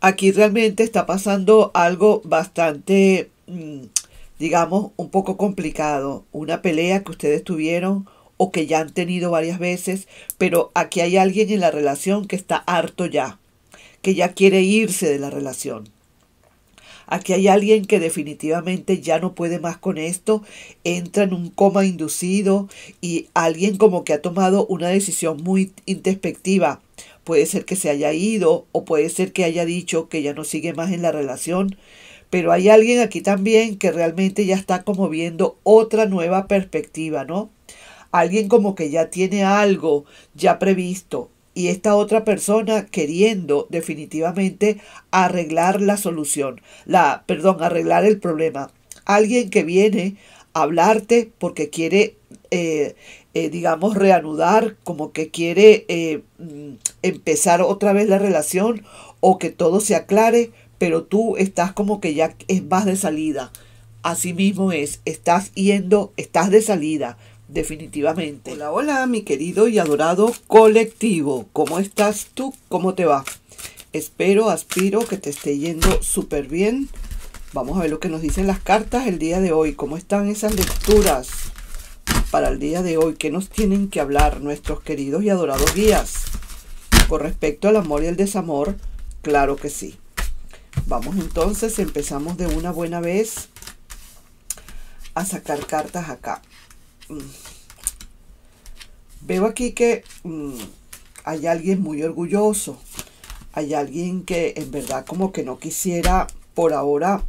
aquí realmente está pasando algo bastante, mm, digamos, un poco complicado. Una pelea que ustedes tuvieron o que ya han tenido varias veces, pero aquí hay alguien en la relación que está harto ya, que ya quiere irse de la relación. Aquí hay alguien que definitivamente ya no puede más con esto, entra en un coma inducido y alguien como que ha tomado una decisión muy introspectiva Puede ser que se haya ido o puede ser que haya dicho que ya no sigue más en la relación. Pero hay alguien aquí también que realmente ya está como viendo otra nueva perspectiva, ¿no? Alguien como que ya tiene algo ya previsto y esta otra persona queriendo definitivamente arreglar la solución, la, perdón, arreglar el problema. Alguien que viene a hablarte porque quiere eh, eh, digamos, reanudar, como que quiere eh, mm, empezar otra vez la relación o que todo se aclare, pero tú estás como que ya es más de salida. Así mismo es, estás yendo, estás de salida, definitivamente. Hola, hola, mi querido y adorado colectivo. ¿Cómo estás tú? ¿Cómo te va? Espero, aspiro que te esté yendo súper bien. Vamos a ver lo que nos dicen las cartas el día de hoy. ¿Cómo están esas lecturas? para el día de hoy. que nos tienen que hablar nuestros queridos y adorados guías? Con respecto al amor y el desamor, claro que sí. Vamos entonces, empezamos de una buena vez a sacar cartas acá. Mm. Veo aquí que mm, hay alguien muy orgulloso, hay alguien que en verdad como que no quisiera por ahora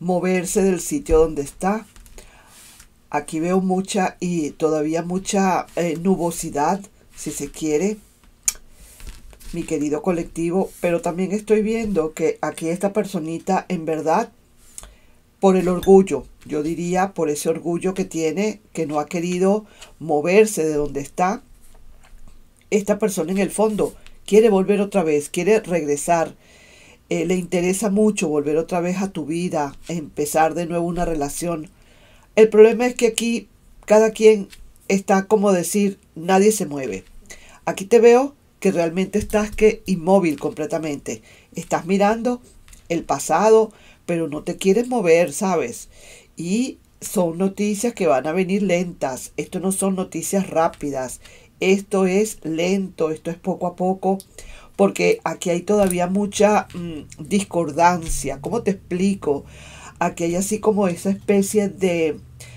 moverse del sitio donde está, Aquí veo mucha y todavía mucha eh, nubosidad, si se quiere, mi querido colectivo. Pero también estoy viendo que aquí esta personita, en verdad, por el orgullo, yo diría por ese orgullo que tiene, que no ha querido moverse de donde está, esta persona en el fondo quiere volver otra vez, quiere regresar. Eh, le interesa mucho volver otra vez a tu vida, empezar de nuevo una relación el problema es que aquí cada quien está como decir, nadie se mueve. Aquí te veo que realmente estás que inmóvil completamente. Estás mirando el pasado, pero no te quieres mover, ¿sabes? Y son noticias que van a venir lentas. Esto no son noticias rápidas. Esto es lento, esto es poco a poco, porque aquí hay todavía mucha mm, discordancia. ¿Cómo te explico? Aquí hay así como esa especie de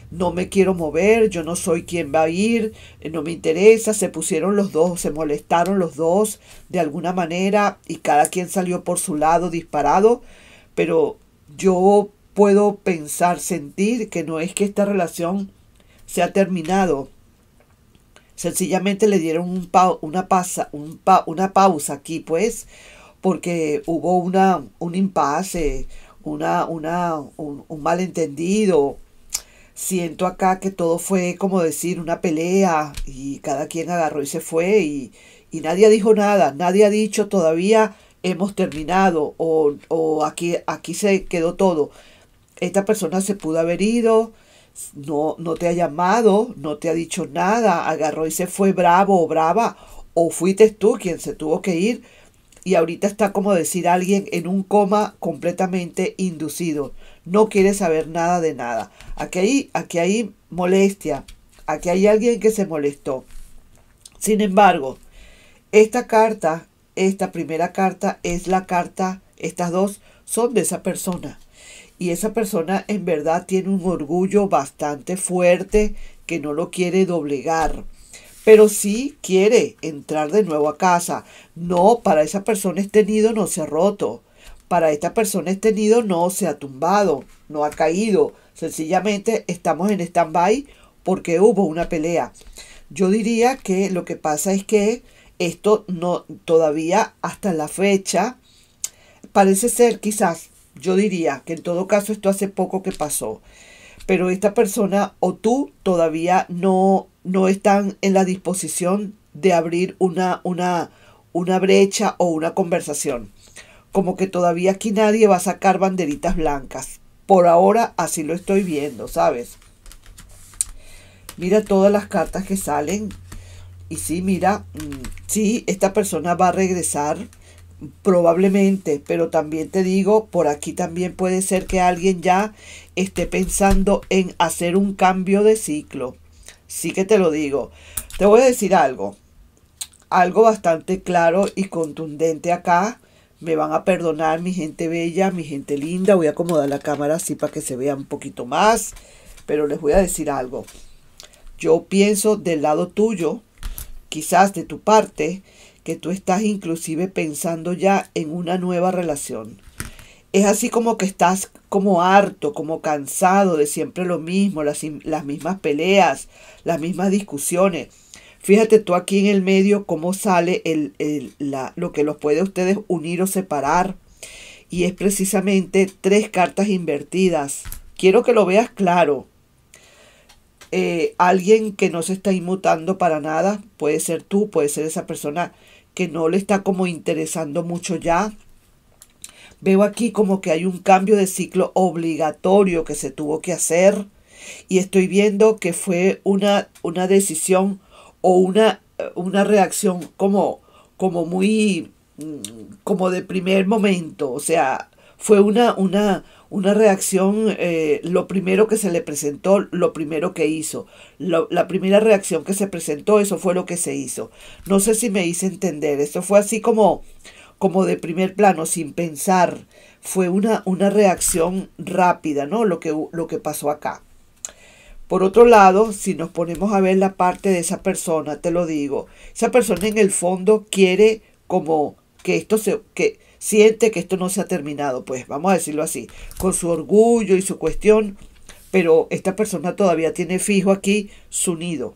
no me quiero mover, yo no soy quien va a ir, eh, no me interesa, se pusieron los dos, se molestaron los dos de alguna manera y cada quien salió por su lado disparado, pero yo puedo pensar, sentir que no es que esta relación se ha terminado. Sencillamente le dieron un una, pasa, una pausa aquí, pues, porque hubo una, un impasse, una, un, malentendido. Siento acá que todo fue como decir una pelea y cada quien agarró y se fue y, nadie dijo nada, nadie ha dicho todavía hemos terminado o, aquí, aquí se quedó todo. Esta persona se pudo haber ido, no, no te ha llamado, no te ha dicho nada, agarró y se fue bravo o brava, o fuiste tú quien se tuvo que ir y ahorita está como decir alguien en un coma completamente inducido. No quiere saber nada de nada. Aquí hay, aquí hay molestia. Aquí hay alguien que se molestó. Sin embargo, esta carta, esta primera carta es la carta, estas dos son de esa persona. Y esa persona en verdad tiene un orgullo bastante fuerte que no lo quiere doblegar pero sí quiere entrar de nuevo a casa. No, para esa persona este nido no se ha roto. Para esta persona este nido no se ha tumbado, no ha caído. Sencillamente estamos en stand-by porque hubo una pelea. Yo diría que lo que pasa es que esto no todavía hasta la fecha parece ser quizás, yo diría que en todo caso esto hace poco que pasó pero esta persona o tú todavía no, no están en la disposición de abrir una, una, una brecha o una conversación. Como que todavía aquí nadie va a sacar banderitas blancas. Por ahora así lo estoy viendo, ¿sabes? Mira todas las cartas que salen. Y sí, mira, mm, sí, esta persona va a regresar Probablemente, pero también te digo, por aquí también puede ser que alguien ya esté pensando en hacer un cambio de ciclo. Sí que te lo digo. Te voy a decir algo, algo bastante claro y contundente acá. Me van a perdonar mi gente bella, mi gente linda. Voy a acomodar la cámara así para que se vea un poquito más. Pero les voy a decir algo. Yo pienso del lado tuyo, quizás de tu parte, que tú estás inclusive pensando ya en una nueva relación. Es así como que estás como harto, como cansado de siempre lo mismo, las, mismas peleas, las mismas discusiones. Fíjate tú aquí en el medio cómo sale el, lo que los puede ustedes unir o separar. Y es precisamente tres cartas invertidas. Quiero que lo veas claro. Eh, alguien que no se está inmutando para nada, puede ser tú, puede ser esa persona que no le está como interesando mucho ya. Veo aquí como que hay un cambio de ciclo obligatorio que se tuvo que hacer y estoy viendo que fue una, una decisión o una, una reacción como, como muy mm, como de primer momento, o sea, fue una, una, una reacción, eh, lo primero que se le presentó, lo primero que hizo, la primera reacción que se presentó, eso fue lo que se hizo. No sé si me hice entender, esto fue así como, como de primer plano, sin pensar, fue una, una reacción rápida, ¿no? Lo que, lo que pasó acá. Por otro lado, si nos ponemos a ver la parte de esa persona, te lo digo, esa persona en el fondo quiere como que esto se, que, siente que esto no se ha terminado, pues vamos a decirlo así, con su orgullo y su cuestión, pero esta persona todavía tiene fijo aquí su nido.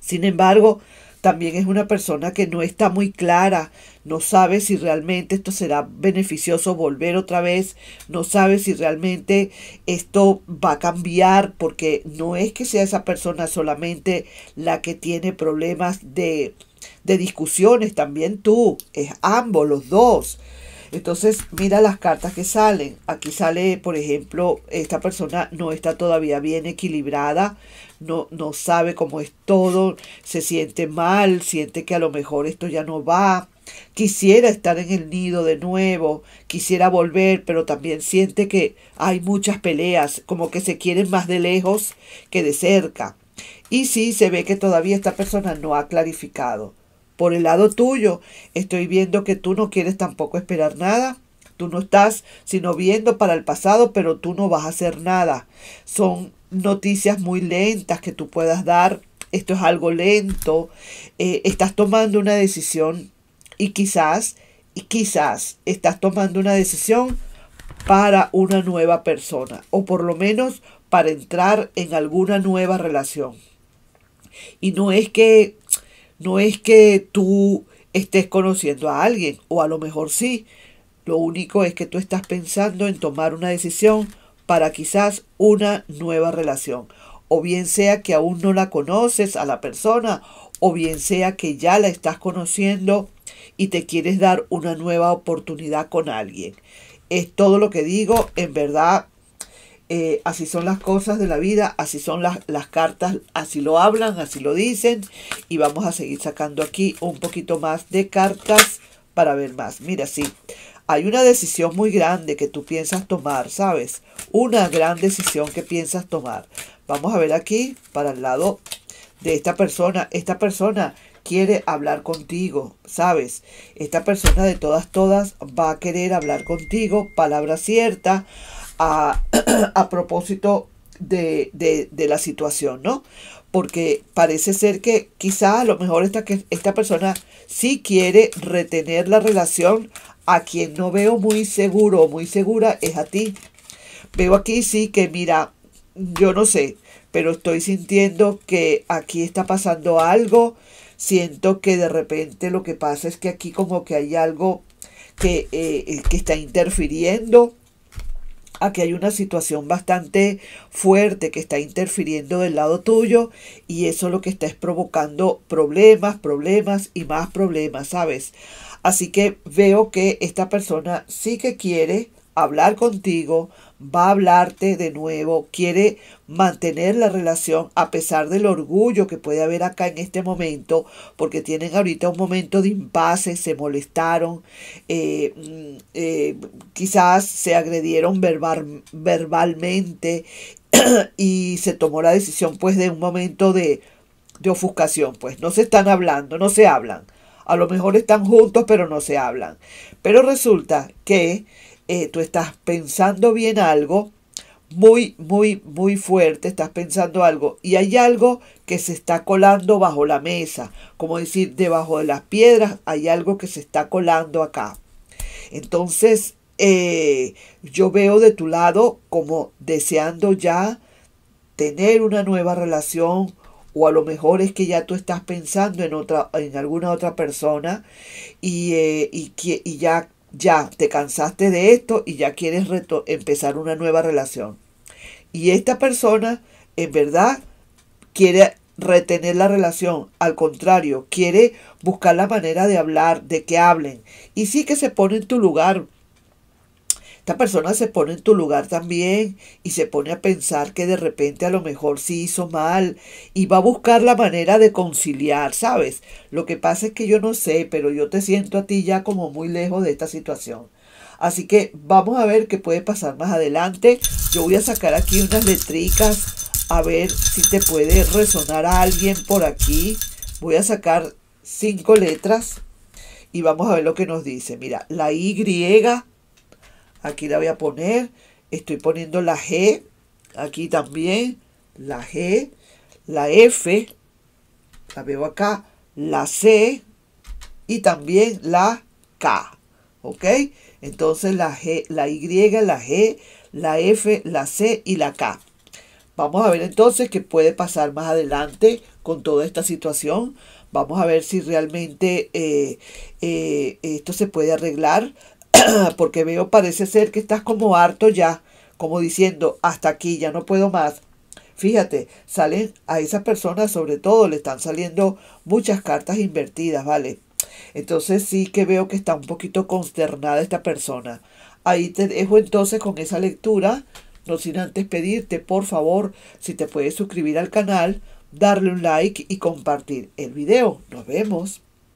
Sin embargo, también es una persona que no está muy clara, no sabe si realmente esto será beneficioso volver otra vez, no sabe si realmente esto va a cambiar, porque no es que sea esa persona solamente la que tiene problemas de de discusiones también tú, es ambos, los dos. Entonces, mira las cartas que salen. Aquí sale, por ejemplo, esta persona no está todavía bien equilibrada, no, no sabe cómo es todo, se siente mal, siente que a lo mejor esto ya no va. Quisiera estar en el nido de nuevo, quisiera volver, pero también siente que hay muchas peleas, como que se quieren más de lejos que de cerca. Y sí, se ve que todavía esta persona no ha clarificado. Por el lado tuyo, estoy viendo que tú no quieres tampoco esperar nada. Tú no estás sino viendo para el pasado, pero tú no vas a hacer nada. Son noticias muy lentas que tú puedas dar. Esto es algo lento. Eh, estás tomando una decisión y quizás, y quizás estás tomando una decisión para una nueva persona o por lo menos para entrar en alguna nueva relación. Y no es que no es que tú estés conociendo a alguien, o a lo mejor sí. Lo único es que tú estás pensando en tomar una decisión para quizás una nueva relación. O bien sea que aún no la conoces a la persona, o bien sea que ya la estás conociendo y te quieres dar una nueva oportunidad con alguien. Es todo lo que digo, en verdad eh, así son las cosas de la vida, así son las, las, cartas, así lo hablan, así lo dicen. Y vamos a seguir sacando aquí un poquito más de cartas para ver más. Mira, sí, hay una decisión muy grande que tú piensas tomar, ¿sabes? Una gran decisión que piensas tomar. Vamos a ver aquí para el lado de esta persona. Esta persona quiere hablar contigo, ¿sabes? Esta persona de todas, todas va a querer hablar contigo, palabra cierta a, propósito de, la situación, ¿no? Porque parece ser que quizá a lo mejor esta, esta persona sí quiere retener la relación a quien no veo muy seguro o muy segura es a ti. Veo aquí sí que mira, yo no sé, pero estoy sintiendo que aquí está pasando algo. Siento que de repente lo que pasa es que aquí como que hay algo que, eh, que está interfiriendo a que hay una situación bastante fuerte que está interfiriendo del lado tuyo y eso lo que está es provocando problemas, problemas y más problemas, ¿sabes? Así que veo que esta persona sí que quiere hablar contigo, va a hablarte de nuevo, quiere mantener la relación a pesar del orgullo que puede haber acá en este momento, porque tienen ahorita un momento de impasse, se molestaron, eh, mm, eh, quizás se agredieron verbal, verbalmente y se tomó la decisión pues de un momento de, de ofuscación, pues no se están hablando, no se hablan. A lo mejor están juntos, pero no se hablan. Pero resulta que eh, tú estás pensando bien algo, muy, muy, muy fuerte, estás pensando algo y hay algo que se está colando bajo la mesa, como decir, debajo de las piedras hay algo que se está colando acá. Entonces, eh, yo veo de tu lado como deseando ya tener una nueva relación o a lo mejor es que ya tú estás pensando en otra en alguna otra persona y, eh, y ya ya te cansaste de esto y ya quieres empezar una nueva relación. Y esta persona en verdad quiere retener la relación, al contrario, quiere buscar la manera de hablar, de que hablen. Y sí que se pone en tu lugar, esta persona se pone en tu lugar también y se pone a pensar que de repente a lo mejor sí hizo mal y va a buscar la manera de conciliar, ¿sabes? Lo que pasa es que yo no sé, pero yo te siento a ti ya como muy lejos de esta situación. Así que vamos a ver qué puede pasar más adelante. Yo voy a sacar aquí unas letricas a ver si te puede resonar a alguien por aquí. Voy a sacar cinco letras y vamos a ver lo que nos dice. Mira, la Y Aquí la voy a poner. Estoy poniendo la G. Aquí también. La G. La F. La veo acá. La C. Y también la K. ¿Ok? Entonces la, G, la Y, la G, la F, la C y la K. Vamos a ver entonces qué puede pasar más adelante con toda esta situación. Vamos a ver si realmente eh, eh, esto se puede arreglar. porque veo parece ser que estás como harto ya, como diciendo, hasta aquí, ya no puedo más. Fíjate, salen a esas personas sobre todo, le están saliendo muchas cartas invertidas, ¿vale? Entonces sí que veo que está un poquito consternada esta persona. Ahí te dejo entonces con esa lectura, no sin antes pedirte, por favor, si te puedes suscribir al canal, darle un like y compartir el video. Nos vemos.